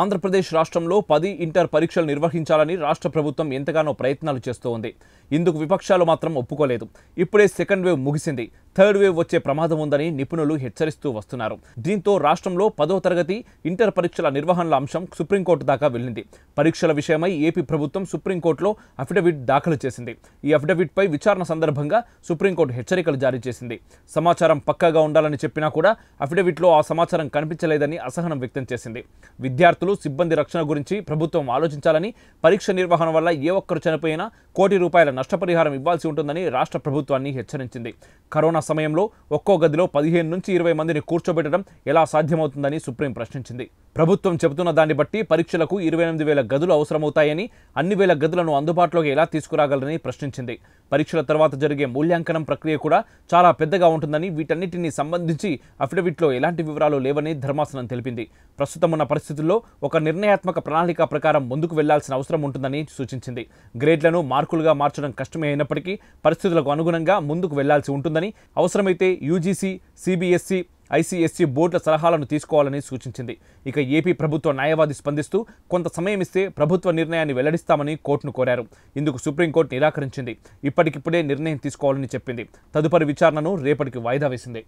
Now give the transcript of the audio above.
ఆంధ్రప్రదేశ్ రాష్ట్రంలో పది ఇంటర్ పరీక్షలు నిర్వహించాలని రాష్ట్ర ప్రభుత్వం ఎంతగానో ప్రయత్నాలు చేస్తోంది ఇందుకు విపక్షాలు మాత్రం ఒప్పుకోలేదు ఇప్పుడే సెకండ్ వేవ్ ముగిసింది థర్డ్ వేవ్ వచ్చే ప్రమాదం ఉందని నిపుణులు హెచ్చరిస్తూ వస్తున్నారు దీంతో రాష్ట్రంలో పదో తరగతి ఇంటర్ పరీక్షల నిర్వహణల అంశం సుప్రీంకోర్టు దాకా వెళ్ళింది పరీక్షల విషయమై ఏపీ ప్రభుత్వం సుప్రీంకోర్టులో అఫిడవిట్ దాఖలు చేసింది ఈ అఫిడవిట్పై విచారణ సందర్భంగా సుప్రీంకోర్టు హెచ్చరికలు జారీ చేసింది సమాచారం పక్కాగా ఉండాలని చెప్పినా కూడా అఫిడవిట్లో ఆ సమాచారం కనిపించలేదని అసహనం వ్యక్తం చేసింది విద్యార్థులు సిబ్బంది రక్షణ గురించి ప్రభుత్వం ఆలోచించాలని పరీక్ష నిర్వహణ వల్ల ఏ ఒక్కరు చనిపోయినా కోటి రూపాయల నష్టపరిహారం ఇవ్వాల్సి ఉంటుందని రాష్ట్ర ప్రభుత్వాన్ని హెచ్చరించింది కరోనా సమయంలో ఒక్కో గదిలో పదిహేను నుంచి ఇరవై మందిని కూర్చోబెట్టడం ఎలా సాధ్యమవుతుందని సుప్రీం ప్రశ్నించింది ప్రభుత్వం చెబుతున్న దాన్ని బట్టి పరీక్షలకు ఇరవై ఎనిమిది వేల గదులు అవసరమవుతాయని అన్ని వేల గదులను అందుబాటులోకి ఎలా తీసుకురాగలరని ప్రశ్నించింది పరీక్షల తర్వాత జరిగే మూల్యాంకనం ప్రక్రియ కూడా చాలా పెద్దగా ఉంటుందని వీటన్నిటిని సంబంధించి అఫిడవిట్లో ఎలాంటి వివరాలు లేవని ధర్మాసనం తెలిపింది ప్రస్తుతం ఉన్న పరిస్థితుల్లో ఒక నిర్ణయాత్మక ప్రణాళిక ప్రకారం ముందుకు వెళ్లాల్సిన అవసరం ఉంటుందని సూచించింది గ్రేడ్లను మార్కులుగా మార్చడం కష్టమే అయినప్పటికీ పరిస్థితులకు అనుగుణంగా ముందుకు వెళ్లాల్సి ఉంటుందని అవసరమైతే యూజీసీ సిబిఎస్ఈ ఐసీఎస్సీ బోర్డుల సలహాలను తీసుకోవాలని సూచించింది ఇక ఏపీ ప్రభుత్వ న్యాయవాది స్పందిస్తూ కొంత సమయం ఇస్తే ప్రభుత్వ నిర్ణయాన్ని వెల్లడిస్తామని కోర్టును కోరారు ఇందుకు సుప్రీంకోర్టు నిరాకరించింది ఇప్పటికిప్పుడే నిర్ణయం తీసుకోవాలని చెప్పింది తదుపరి విచారణను రేపటికి వాయిదా వేసింది